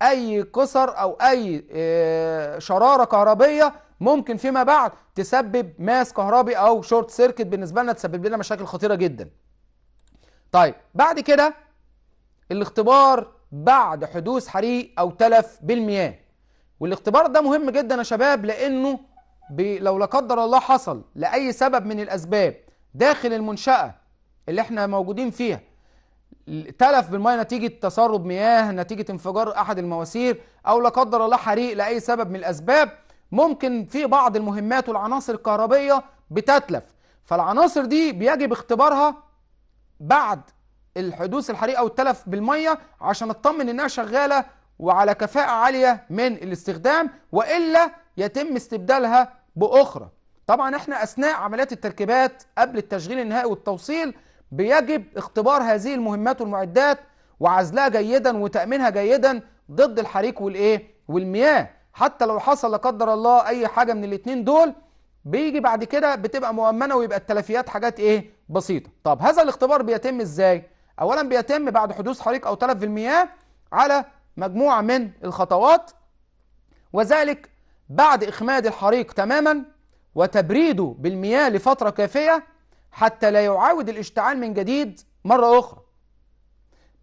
أي كسر أو أي آه، شرارة كهربية ممكن فيما بعد تسبب ماس كهربي او شورت سيركت بالنسبه لنا تسبب لنا مشاكل خطيره جدا طيب بعد كده الاختبار بعد حدوث حريق او تلف بالمياه والاختبار ده مهم جدا يا شباب لانه بي لو لا قدر الله حصل لاي سبب من الاسباب داخل المنشاه اللي احنا موجودين فيها تلف بالمياه نتيجه تسرب مياه نتيجه انفجار احد المواسير او لا قدر الله حريق لاي سبب من الاسباب ممكن في بعض المهمات والعناصر الكهربية بتتلف فالعناصر دي بيجب اختبارها بعد الحدوث الحريق او التلف بالميه عشان اطمن انها شغاله وعلى كفاءه عاليه من الاستخدام والا يتم استبدالها باخرى طبعا احنا اثناء عمليات التركيبات قبل التشغيل النهائي والتوصيل بيجب اختبار هذه المهمات والمعدات وعزلها جيدا وتامينها جيدا ضد الحريق والايه والمياه حتى لو حصل لا قدر الله اي حاجه من الاثنين دول بيجي بعد كده بتبقى مؤمنه ويبقى التلفيات حاجات ايه بسيطه طب هذا الاختبار بيتم ازاي اولا بيتم بعد حدوث حريق او تلف في المياه على مجموعه من الخطوات وذلك بعد اخماد الحريق تماما وتبريده بالمياه لفتره كافيه حتى لا يعاود الاشتعال من جديد مره اخرى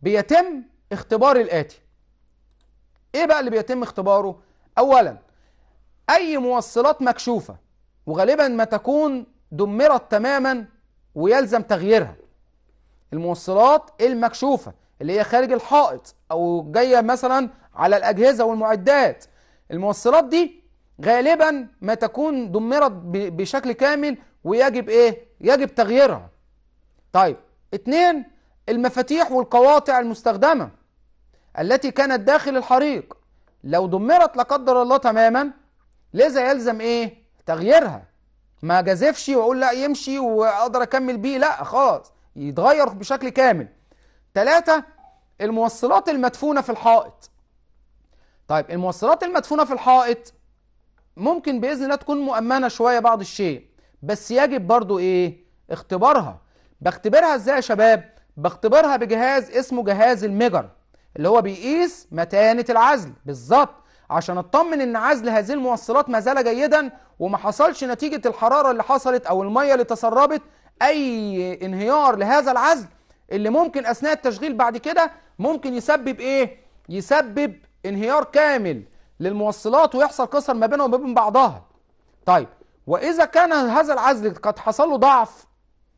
بيتم اختبار الاتي ايه بقى اللي بيتم اختباره أولا أي موصلات مكشوفة وغالبا ما تكون دمرت تماما ويلزم تغييرها الموصلات المكشوفة اللي هي خارج الحائط أو جاية مثلا على الأجهزة والمعدات الموصلات دي غالبا ما تكون دمرت بشكل كامل ويجب إيه؟ يجب تغييرها طيب اتنين المفاتيح والقواطع المستخدمة التي كانت داخل الحريق لو دمرت لا قدر الله تماما لذا يلزم ايه تغييرها ما جازفش واقول لا يمشي واقدر اكمل بيه لا خلاص يتغير بشكل كامل ثلاثة الموصلات المدفونة في الحائط طيب الموصلات المدفونة في الحائط ممكن بإذن الله تكون مؤمنة شوية بعض الشيء بس يجب برضو إيه اختبارها بختبرها إزاي يا شباب بختبرها بجهاز اسمه جهاز المجر اللي هو بيقيس متانة العزل بالظبط عشان اطمن ان عزل هذه الموصلات ما زال جيدا وما حصلش نتيجة الحرارة اللي حصلت او المية اللي تسربت اي انهيار لهذا العزل اللي ممكن اثناء التشغيل بعد كده ممكن يسبب ايه يسبب انهيار كامل للموصلات ويحصل كسر ما بينها وما بين بعضها طيب واذا كان هذا العزل قد حصل له ضعف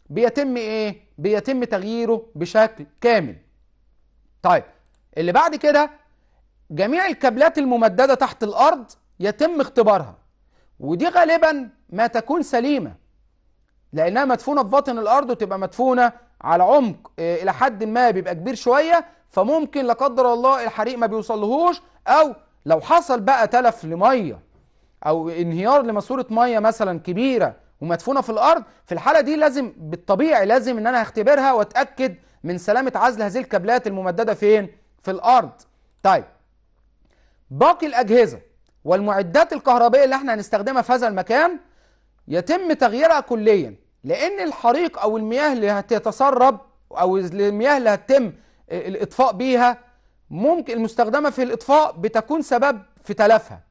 بيتم ايه بيتم تغييره بشكل كامل طيب اللي بعد كده جميع الكابلات الممددة تحت الأرض يتم اختبارها ودي غالبا ما تكون سليمة لأنها مدفونة في باطن الأرض وتبقى مدفونة على عمق آه، إلى حد ما بيبقى كبير شوية فممكن لا قدر الله الحريق ما بيوصلهوش أو لو حصل بقى تلف لمية أو انهيار لماسورة مية مثلا كبيرة ومدفونه في الارض في الحاله دي لازم بالطبيعي لازم ان انا هختبرها واتاكد من سلامه عزل هذه الكابلات الممدده فين في الارض طيب باقي الاجهزه والمعدات الكهربائيه اللي احنا هنستخدمها في هذا المكان يتم تغييرها كليا لان الحريق او المياه اللي هتتسرب او المياه اللي هتتم الاطفاء بيها ممكن المستخدمه في الاطفاء بتكون سبب في تلفها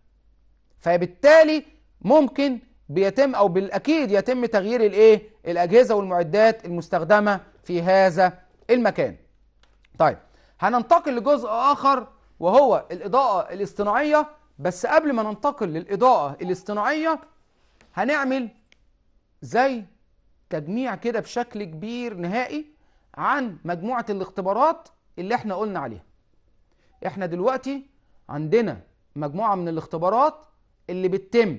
فبالتالي ممكن بيتم او بالاكيد يتم تغيير الايه الاجهزه والمعدات المستخدمه في هذا المكان طيب هننتقل لجزء آخر وهو الإضاءة الاصطناعية بس قبل ما ننتقل للإضاءة الاصطناعية هنعمل زي تجميع كده بشكل كبير نهائي عن مجموعة الاختبارات اللي احنا قلنا عليها احنا دلوقتي عندنا مجموعة من الاختبارات اللي بتتم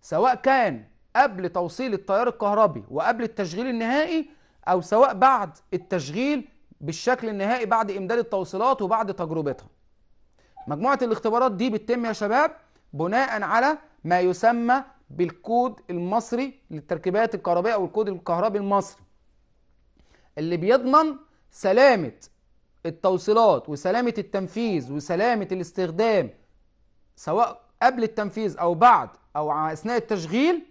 سواء كان قبل توصيل التيار الكهربي وقبل التشغيل النهائي او سواء بعد التشغيل بالشكل النهائي بعد امداد التوصيلات وبعد تجربتها مجموعه الاختبارات دي بتتم يا شباب بناء على ما يسمى بالكود المصري للتركيبات الكهربائيه او الكود الكهربي المصري اللي بيضمن سلامه التوصيلات وسلامه التنفيذ وسلامه الاستخدام سواء قبل التنفيذ او بعد او اثناء التشغيل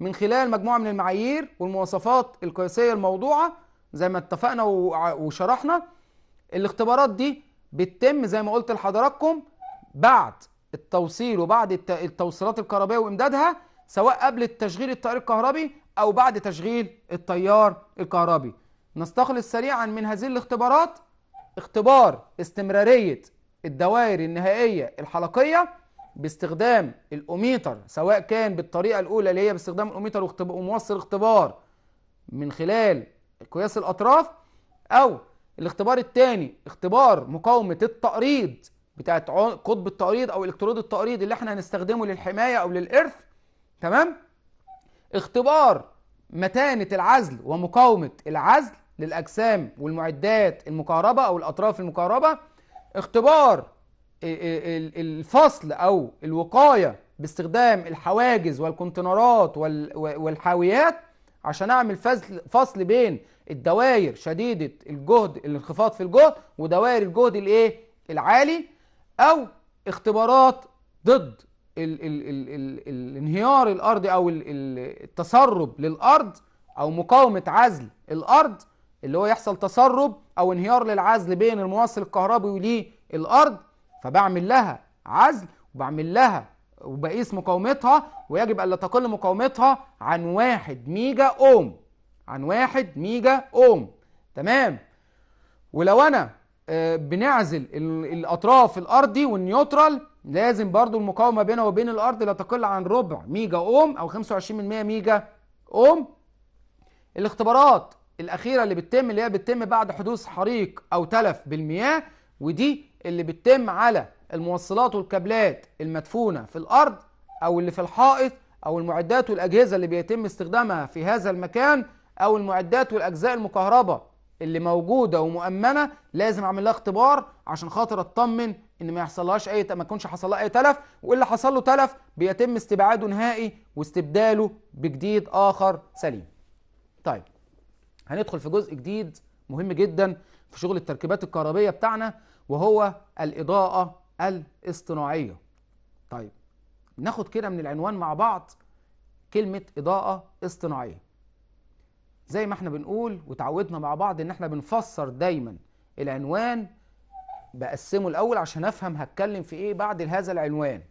من خلال مجموعه من المعايير والمواصفات القياسيه الموضوعه زي ما اتفقنا وشرحنا الاختبارات دي بتتم زي ما قلت لحضراتكم بعد التوصيل وبعد التوصيلات الكهربائيه وامدادها سواء قبل تشغيل التيار الكهربي او بعد تشغيل التيار الكهربي نستخلص سريعا من هذه الاختبارات اختبار استمراريه الدوائر النهائيه الحلقيه باستخدام الأوميتر سواء كان بالطريقة الأولى اللي هي باستخدام الأوميتر وموصل اختبار من خلال قياس الاطراف او الاختبار الثاني اختبار مقاومه التأريض بتاعت قطب التأريض او الكترود التأريض اللي احنا هنستخدمه للحمايه او للارث تمام اختبار متانه العزل ومقاومه العزل للاجسام والمعدات المكهربه او الاطراف المكهربه اختبار الفصل او الوقايه باستخدام الحواجز والكونتينرات والحاويات عشان اعمل فصل فصل بين الدوائر شديده الجهد الانخفاض في الجهد ودوائر الجهد الايه العالي او اختبارات ضد ال ال ال ال الانهيار الارضي او ال ال التسرب للارض او مقاومه عزل الارض اللي هو يحصل تسرب او انهيار للعزل بين الموصل الكهربي وليه الارض فبعمل لها عزل وبعمل لها وبقيس مقاومتها ويجب ألا تقل مقاومتها عن واحد ميجا أوم عن واحد ميجا أوم تمام ولو أنا آه، بنعزل الأطراف الأرضي والنيوترال لازم برضو المقاومة بينها وبين الأرض لا تقل عن ربع ميجا أوم أو 25% ميجا أوم الاختبارات الأخيرة اللي بتتم اللي هي بتتم بعد حدوث حريق أو تلف بالمياه ودي اللي بتتم على الموصلات والكابلات المدفونة في الأرض أو اللي في الحائط أو المعدات والأجهزة اللي بيتم استخدامها في هذا المكان أو المعدات والأجزاء المكهربة اللي موجودة ومؤمنة لازم أعمل لها اختبار عشان خاطر أطمن إن ما يحصلهاش أي ما يكونش حصل لها أي تلف واللي حصل له تلف بيتم استبعاده نهائي واستبداله بجديد آخر سليم. طيب هندخل في جزء جديد مهم جدا في شغل التركيبات الكهربية بتاعنا وهو الإضاءة الاصطناعية طيب ناخد كده من العنوان مع بعض كلمة إضاءة اصطناعية زي ما احنا بنقول وتعودنا مع بعض ان احنا بنفسر دايما العنوان بقسمه الاول عشان افهم هتكلم في ايه بعد هذا العنوان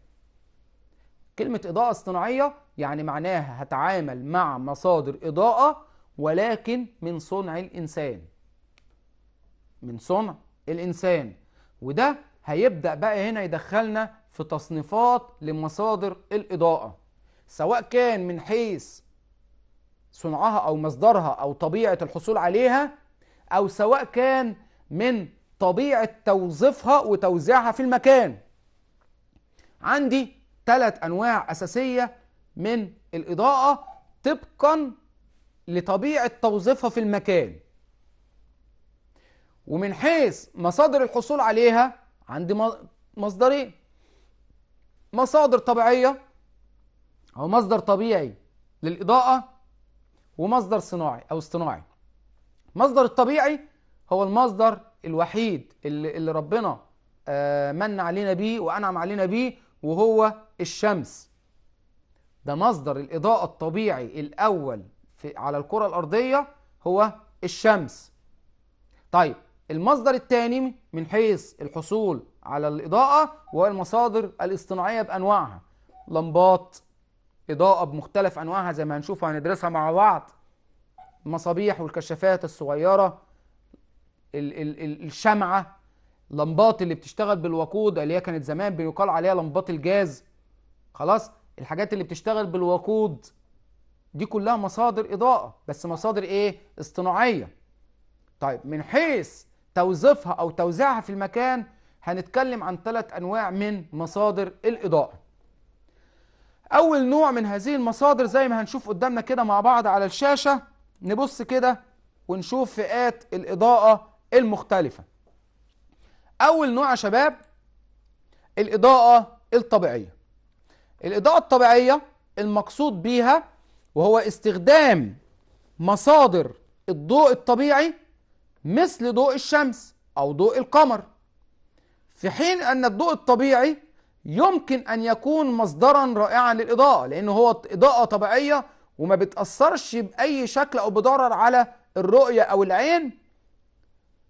كلمة إضاءة اصطناعية يعني معناها هتعامل مع مصادر إضاءة ولكن من صنع الإنسان من صنع الإنسان وده هيبدأ بقى هنا يدخلنا في تصنيفات لمصادر الإضاءة سواء كان من حيث صنعها أو مصدرها أو طبيعة الحصول عليها أو سواء كان من طبيعة توظيفها وتوزيعها في المكان عندي ثلاث أنواع أساسية من الإضاءة طبقا لطبيعة توظيفها في المكان ومن حيث مصادر الحصول عليها عندي مصدرين مصادر طبيعية أو مصدر طبيعي للإضاءة ومصدر صناعي أو اصطناعي المصدر الطبيعي هو المصدر الوحيد اللي, اللي ربنا آه، من علينا بيه وأنعم علينا بيه وهو الشمس ده مصدر الإضاءة الطبيعي الأول في على الكرة الأرضية هو الشمس طيب المصدر الثاني من حيث الحصول على الإضاءة وهو المصادر الاصطناعية بأنواعها لمبات إضاءة بمختلف أنواعها زي ما هنشوف وهندرسها مع بعض المصابيح والكشافات الصغيرة ال ال ال الشمعة لمبات اللي بتشتغل بالوقود اللي هي كانت زمان بيقال عليها لمبات الجاز خلاص الحاجات اللي بتشتغل بالوقود دي كلها مصادر إضاءة بس مصادر إيه؟ اصطناعية طيب من حيث توظيفها أو توزيعها في المكان هنتكلم عن ثلاث أنواع من مصادر الإضاءة أول نوع من هذه المصادر زي ما هنشوف قدامنا كده مع بعض على الشاشة نبص كده ونشوف فئات الإضاءة المختلفة أول نوع يا شباب الإضاءة الطبيعية الإضاءة الطبيعية المقصود بيها وهو استخدام مصادر الضوء الطبيعي مثل ضوء الشمس أو ضوء القمر في حين أن الضوء الطبيعي يمكن أن يكون مصدرا رائعا للإضاءة لأنه هو إضاءة طبيعية وما بتأثرش بأي شكل أو بضرر على الرؤية أو العين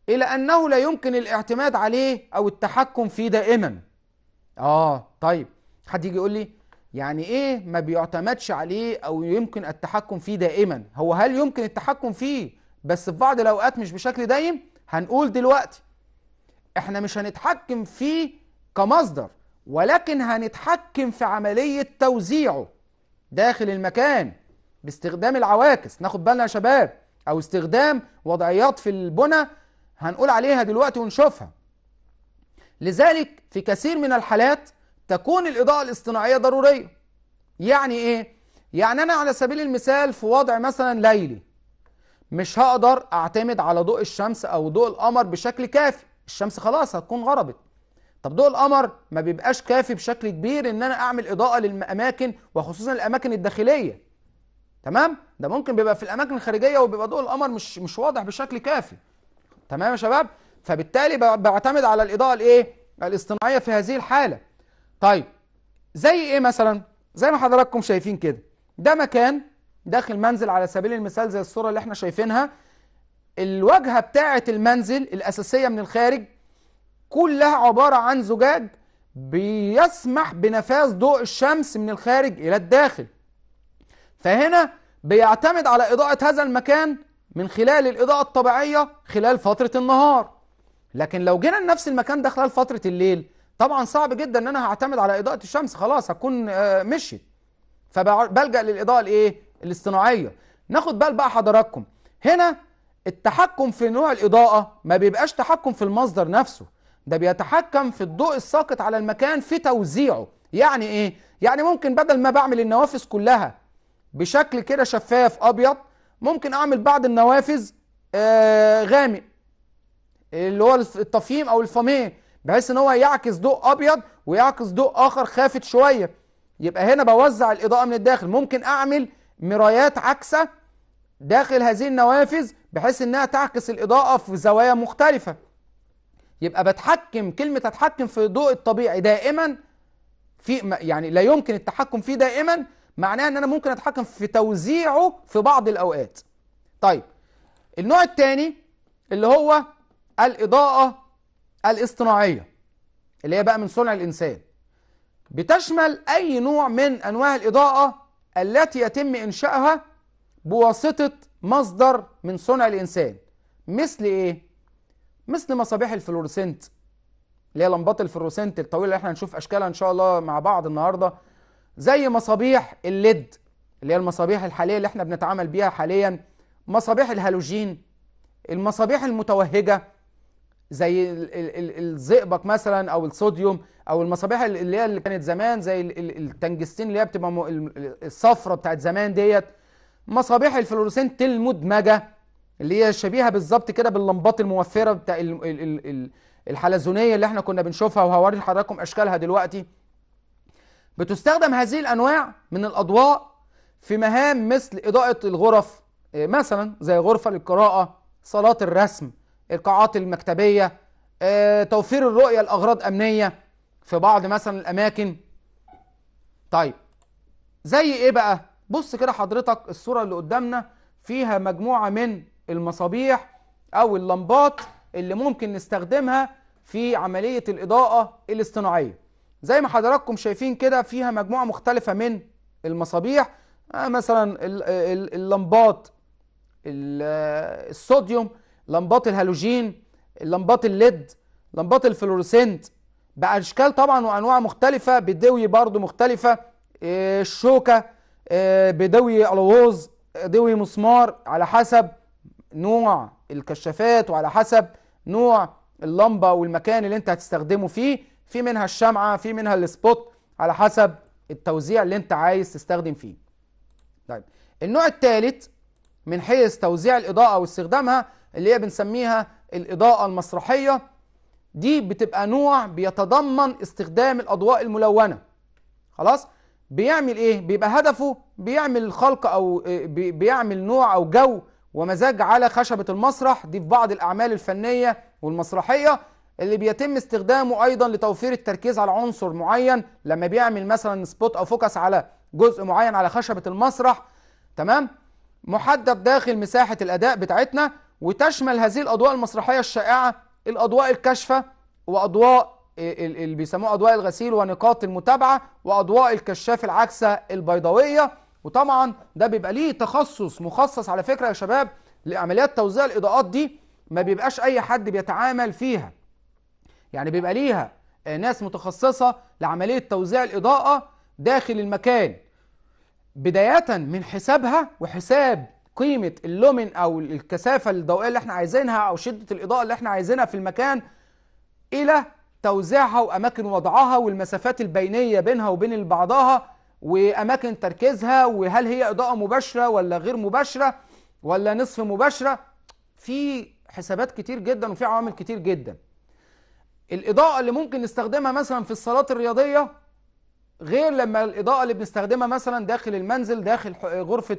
إلى أنه لا يمكن الاعتماد عليه أو التحكم فيه دائما آه طيب حد يجي يقول لي يعني إيه ما بيعتمدش عليه أو يمكن التحكم فيه دائما هو هل يمكن التحكم فيه بس في بعض الاوقات مش بشكل دايم هنقول دلوقتي احنا مش هنتحكم فيه كمصدر ولكن هنتحكم في عملية توزيعه داخل المكان باستخدام العواكس ناخد بالنا يا شباب او استخدام وضعيات في البنى هنقول عليها دلوقتي ونشوفها لذلك في كثير من الحالات تكون الإضاءة الاصطناعية ضرورية يعني إيه؟ يعني أنا على سبيل المثال في وضع مثلا ليلي مش هقدر اعتمد على ضوء الشمس او ضوء القمر بشكل كافي الشمس خلاص هتكون غربت طب ضوء القمر ما بيبقاش كافي بشكل كبير ان انا اعمل اضاءه للاماكن وخصوصا الاماكن الداخليه تمام ده ممكن بيبقى في الاماكن الخارجيه وبيبقى ضوء القمر مش مش واضح بشكل كافي تمام يا شباب فبالتالي بعتمد على الاضاءه الايه الاصطناعيه في هذه الحاله طيب زي ايه مثلا زي ما حضراتكم شايفين كده ده مكان داخل منزل على سبيل المثال زي الصورة اللي احنا شايفينها الواجهة بتاعة المنزل الأساسية من الخارج كلها عبارة عن زجاج بيسمح بنفاذ ضوء الشمس من الخارج إلى الداخل فهنا بيعتمد على إضاءة هذا المكان من خلال الإضاءة الطبيعية خلال فترة النهار لكن لو جينا لنفس المكان ده خلال فترة الليل طبعا صعب جدا ان انا هعتمد على اضاءة الشمس خلاص هتكون آه، مشيت فبلجأ للإضاءة الايه الاصطناعيه ناخد بال بقى حضراتكم هنا التحكم في نوع الاضاءه ما بيبقاش تحكم في المصدر نفسه ده بيتحكم في الضوء الساقط على المكان في توزيعه يعني ايه يعني ممكن بدل ما بعمل النوافذ كلها بشكل كده شفاف ابيض ممكن اعمل بعض النوافذ آه غامق اللي هو التفهيم او الفاميه بحيث ان هو يعكس ضوء ابيض ويعكس ضوء اخر خافت شويه يبقى هنا بوزع الاضاءه من الداخل ممكن اعمل مرايات عكسة داخل هذه النوافذ بحيث انها تعكس الاضاءة في زوايا مختلفة يبقى بتحكم كلمة اتحكم في الضوء الطبيعي دائما في يعني لا يمكن التحكم فيه دائما معناه ان انا ممكن اتحكم في توزيعه في بعض الاوقات طيب النوع الثاني اللي هو الاضاءة الاصطناعية اللي هي بقى من صنع الانسان بتشمل اي نوع من انواع الاضاءة التي يتم إنشائها بواسطة مصدر من صنع الإنسان مثل إيه؟ مثل مصابيح الفلورسنت اللي هي لمبات الفلورسنت الطويلة اللي احنا هنشوف أشكالها إن شاء الله مع بعض النهاردة زي مصابيح الليد اللي هي المصابيح الحالية اللي احنا بنتعامل بيها حاليا مصابيح الهالوجين المصابيح المتوهجة زي الزئبق مثلا او الصوديوم او المصابيح اللي هي اللي كانت زمان زي التنجستين اللي هي بتبقى الصفرة بتاعت زمان ديت مصابيح الفلورسنت المدمجه اللي هي شبيهه بالظبط كده باللمبات الموفره بتاع الحلزونيه اللي احنا كنا بنشوفها وهوري لحضراتكم اشكالها دلوقتي بتستخدم هذه الانواع من الاضواء في مهام مثل اضاءه الغرف إيه، مثلا زي غرفه للقراءه صلاه الرسم القاعات المكتبيه آه، توفير الرؤيه لاغراض امنيه في بعض مثلا الاماكن طيب زي ايه بقى بص كده حضرتك الصوره اللي قدامنا فيها مجموعه من المصابيح او اللمبات اللي ممكن نستخدمها في عمليه الاضاءه الاصطناعيه زي ما حضراتكم شايفين كده فيها مجموعه مختلفه من المصابيح آه، مثلا اللمبات آه، الصوديوم لمبات الهالوجين لمبات الليد لمبات الفلوروسنت باشكال طبعا وانواع مختلفه بدوي برضو مختلفه آه، الشوكه آه، بدوي الووز دوي مسمار على حسب نوع الكشافات وعلى حسب نوع اللمبه والمكان اللي انت هتستخدمه فيه في منها الشمعه في منها السبوت على حسب التوزيع اللي انت عايز تستخدم فيه طيب النوع الثالث من حيث توزيع الاضاءه واستخدامها اللي هي بنسميها الإضاءة المسرحية دي بتبقى نوع بيتضمن استخدام الأضواء الملونة خلاص بيعمل إيه بيبقى هدفه بيعمل الخلق أو آه، بيعمل نوع أو جو ومزاج على خشبة المسرح دي في بعض الأعمال الفنية والمسرحية اللي بيتم استخدامه ايضا لتوفير التركيز على عنصر معين لما بيعمل مثلا سبوت او فوكس على جزء معين على خشبه المسرح تمام محدد داخل مساحه الاداء بتاعتنا وتشمل هذه الأضواء المسرحية الشائعة الأضواء الكاشفة وأضواء اللي بيسموه أضواء الغسيل ونقاط المتابعة وأضواء الكشاف العكسة البيضاوية وطبعا ده بيبقى ليه تخصص مخصص على فكرة يا شباب لعمليات توزيع الإضاءات دي ما بيبقاش أي حد بيتعامل فيها يعني بيبقى ليها ناس متخصصة لعملية توزيع الإضاءة داخل المكان بداية من حسابها وحساب قيمه اللومن او الكثافه الضوئيه اللي احنا عايزينها او شده الاضاءه اللي احنا عايزينها في المكان الى توزيعها واماكن وضعها والمسافات البينيه بينها وبين بعضها واماكن تركيزها وهل هي اضاءه مباشره ولا غير مباشره ولا نصف مباشره في حسابات كتير جدا وفي عوامل كتير جدا الاضاءه اللي ممكن نستخدمها مثلا في الصالات الرياضيه غير لما الاضاءه اللي بنستخدمها مثلا داخل المنزل داخل غرفه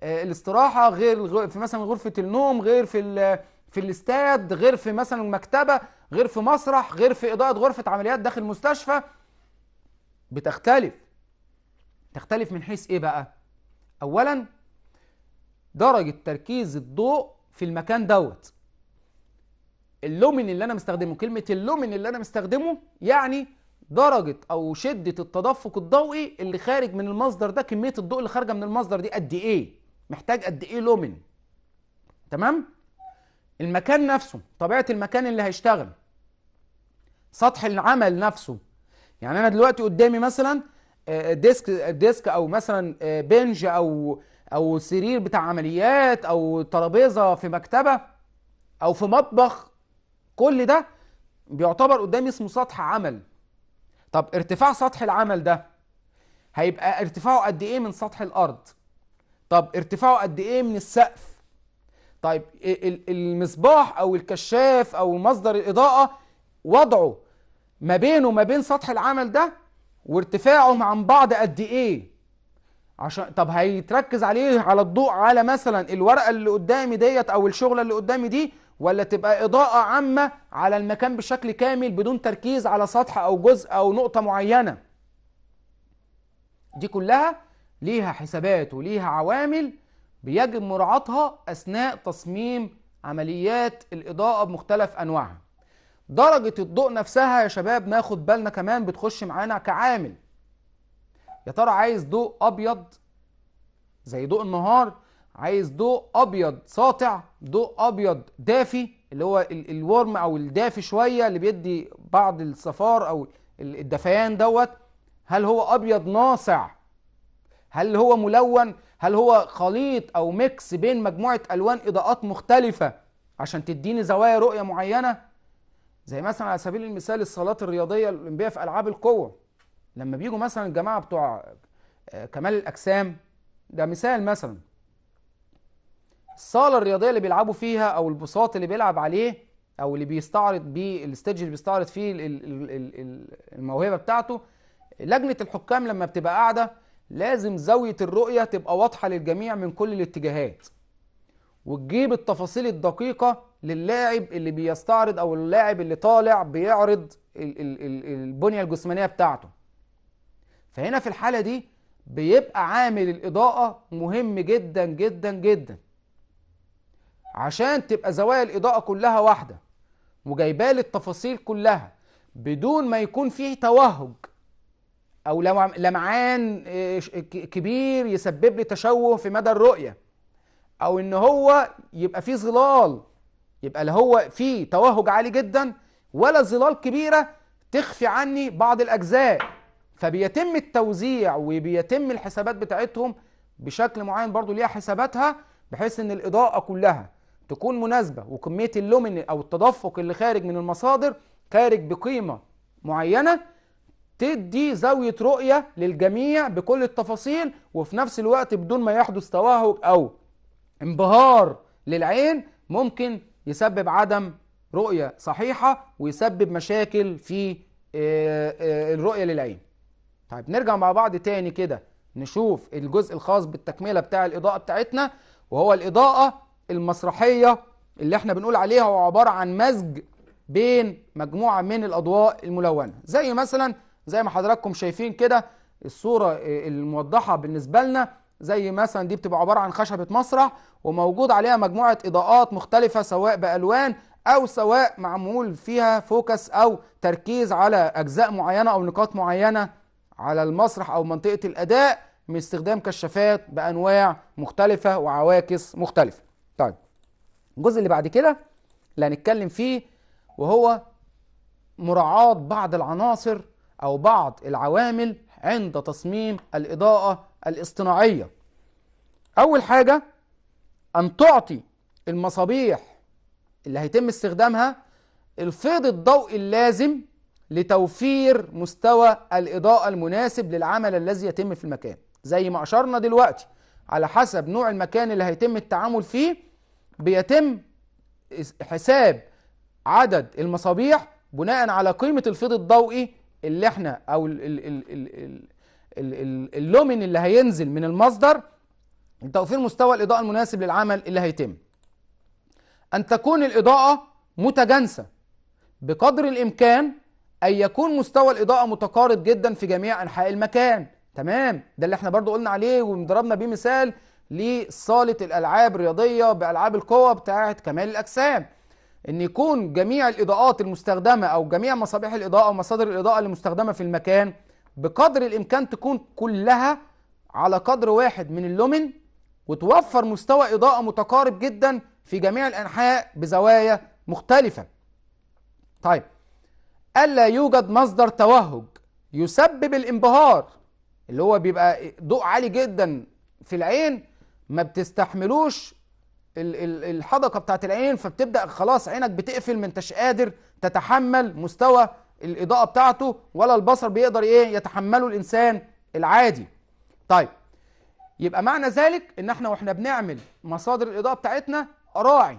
آه، الاستراحه غير في مثلا غرفه النوم غير في في الاستاد غير في مثلا المكتبه غير في مسرح غير في اضاءه غرفه عمليات داخل مستشفى بتختلف تختلف من حيث ايه بقى اولا درجه تركيز الضوء في المكان دوت اللومين اللي انا مستخدمه كلمه اللومين اللي انا مستخدمه يعني درجه او شده التدفق الضوئي اللي خارج من المصدر ده كميه الضوء اللي خارجه من المصدر دي قد ايه محتاج قد ايه لومن تمام المكان نفسه طبيعه المكان اللي هيشتغل سطح العمل نفسه يعني انا دلوقتي قدامي مثلا آه، ديسك ديسك او مثلا آه، بنج او او سرير بتاع عمليات او ترابيزه في مكتبه او في مطبخ كل ده بيعتبر قدامي اسمه سطح عمل طب ارتفاع سطح العمل ده هيبقى ارتفاعه قد ايه من سطح الارض طب ارتفاعه قد ايه من السقف طيب المصباح او الكشاف او مصدر الاضاءه وضعه ما بينه وما بين سطح العمل ده وارتفاعهم عن بعض قد ايه عشان طب هيتركز عليه على الضوء على مثلا الورقه اللي قدامي ديت او الشغله اللي قدامي دي ولا تبقى اضاءه عامه على المكان بشكل كامل بدون تركيز على سطح او جزء او نقطه معينه دي كلها ليها حسابات وليها عوامل بيجب مراعاتها أثناء تصميم عمليات الإضاءة بمختلف أنواعها درجة الضوء نفسها يا شباب ناخد بالنا كمان بتخش معانا كعامل يا ترى عايز ضوء أبيض زي ضوء النهار عايز ضوء أبيض ساطع ضوء أبيض دافي اللي هو الورم أو الدافي شوية اللي بيدي بعض الصفار أو الدفيان دوت هل هو أبيض ناصع هل هو ملون هل هو خليط او ميكس بين مجموعه الوان اضاءات مختلفه عشان تديني زوايا رؤيه معينه زي مثلا على سبيل المثال الصالات الرياضيه الاولمبيه في العاب القوه لما بيجوا مثلا الجماعه بتوع آه، كمال الاجسام ده مثال مثلا الصاله الرياضيه اللي بيلعبوا فيها او البساط اللي بيلعب عليه او اللي بيستعرض بيه الاستيدج اللي بيستعرض فيه الموهبه بتاعته لجنه الحكام لما بتبقى قاعده لازم زاوية الرؤية تبقى واضحة للجميع من كل الاتجاهات وتجيب التفاصيل الدقيقة للاعب اللي بيستعرض أو اللاعب اللي طالع بيعرض البنية الجسمانية بتاعته فهنا في الحالة دي بيبقى عامل الإضاءة مهم جدا جدا جدا عشان تبقى زوايا الإضاءة كلها واحدة وجايبالي التفاصيل كلها بدون ما يكون فيه توهج او لمعان آه، كبير يسبب لي تشوه في مدى الرؤيه او ان هو يبقى فيه ظلال يبقى لا هو فيه توهج عالي جدا ولا ظلال كبيره تخفي عني بعض الاجزاء فبيتم التوزيع وبيتم الحسابات بتاعتهم بشكل معين برضو ليها حساباتها بحيث ان الاضاءه كلها تكون مناسبه وكميه اللومين او التدفق اللي خارج من المصادر خارج بقيمه معينه تدي زاوية رؤية للجميع بكل التفاصيل وفي نفس الوقت بدون ما يحدث توهج أو انبهار للعين ممكن يسبب عدم رؤية صحيحة ويسبب مشاكل في آه، آه، الرؤية للعين طيب نرجع مع بعض تاني كده نشوف الجزء الخاص بالتكملة بتاع الإضاءة بتاعتنا وهو الإضاءة المسرحية اللي احنا بنقول عليها وعبارة عن مزج بين مجموعة من الأضواء الملونة زي مثلا زي ما حضراتكم شايفين كده الصورة الموضحة بالنسبة لنا زي مثلا دي بتبقى عبارة عن خشبة مسرح وموجود عليها مجموعة إضاءات مختلفة سواء بألوان أو سواء معمول فيها فوكس أو تركيز على أجزاء معينة أو نقاط معينة على المسرح أو منطقة الأداء من استخدام كشافات بأنواع مختلفة وعواكس مختلفة طيب الجزء اللي بعد كده اللي هنتكلم فيه وهو مراعاة بعض العناصر أو بعض العوامل عند تصميم الإضاءة الاصطناعية أول حاجة أن تعطي المصابيح اللي هيتم استخدامها الفيض الضوء اللازم لتوفير مستوى الإضاءة المناسب للعمل الذي يتم في المكان زي ما أشرنا دلوقتي على حسب نوع المكان اللي هيتم التعامل فيه بيتم حساب عدد المصابيح بناء على قيمة الفيض الضوئي اللي احنا او ال ال ال ال اللومن اللي هينزل من المصدر لتوفير مستوى الاضاءه المناسب للعمل اللي هيتم ان تكون الاضاءه متجانسه بقدر الامكان ان يكون مستوى الاضاءه متقارب جدا في جميع انحاء المكان تمام ده اللي احنا برضو قلنا عليه وضربنا بيه مثال لصاله الالعاب الرياضيه بالعاب القوى بتاعه كمال الاجسام ان يكون جميع الاضاءات المستخدمه او جميع مصابيح الاضاءه ومصادر الاضاءه المستخدمه في المكان بقدر الامكان تكون كلها على قدر واحد من اللومن وتوفر مستوى اضاءه متقارب جدا في جميع الانحاء بزوايا مختلفه طيب الا يوجد مصدر توهج يسبب الانبهار اللي هو بيبقى ضوء عالي جدا في العين ما بتستحملوش الحدقه بتاعت العين فبتبدا خلاص عينك بتقفل ما انتش قادر تتحمل مستوى الاضاءه بتاعته ولا البصر بيقدر ايه يتحمله الانسان العادي طيب يبقى معنى ذلك ان احنا واحنا بنعمل مصادر الاضاءه بتاعتنا اراعي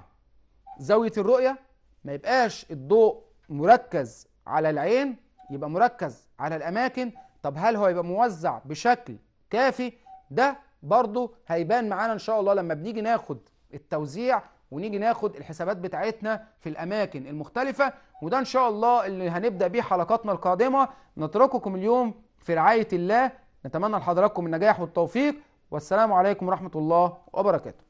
زاويه الرؤيه ما يبقاش الضوء مركز على العين يبقى مركز على الاماكن طب هل هو يبقى موزع بشكل كافي ده برضه هيبان معانا ان شاء الله لما بنيجي ناخد التوزيع ونيجي ناخد الحسابات بتاعتنا في الاماكن المختلفه وده ان شاء الله اللي هنبدا بيه حلقاتنا القادمه نترككم اليوم في رعايه الله نتمنى لحضراتكم النجاح والتوفيق والسلام عليكم ورحمه الله وبركاته